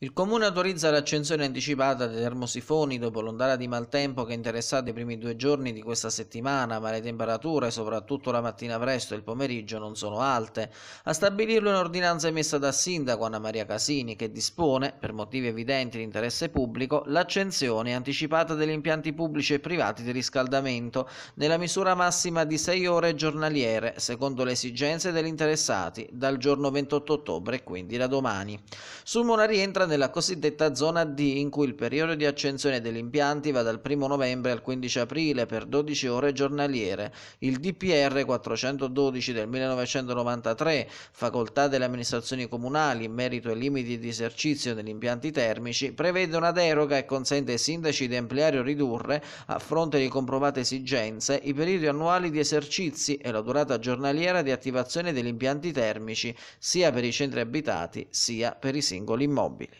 Il comune autorizza l'accensione anticipata dei termosifoni dopo l'ondata di maltempo che ha interessato i primi due giorni di questa settimana, ma le temperature, soprattutto la mattina presto e il pomeriggio, non sono alte. A stabilirlo è un'ordinanza emessa dal sindaco Anna Maria Casini che dispone, per motivi evidenti di interesse pubblico, l'accensione anticipata degli impianti pubblici e privati di riscaldamento nella misura massima di 6 ore giornaliere, secondo le esigenze degli interessati, dal giorno 28 ottobre, quindi da domani. Sul Sumona rientra nella cosiddetta zona D in cui il periodo di accensione degli impianti va dal 1 novembre al 15 aprile per 12 ore giornaliere. Il DPR 412 del 1993, facoltà delle amministrazioni comunali in merito ai limiti di esercizio degli impianti termici, prevede una deroga e consente ai sindaci di ampliare o ridurre, a fronte di comprovate esigenze, i periodi annuali di esercizi e la durata giornaliera di attivazione degli impianti termici, sia per i centri abitati sia per i singoli immobili.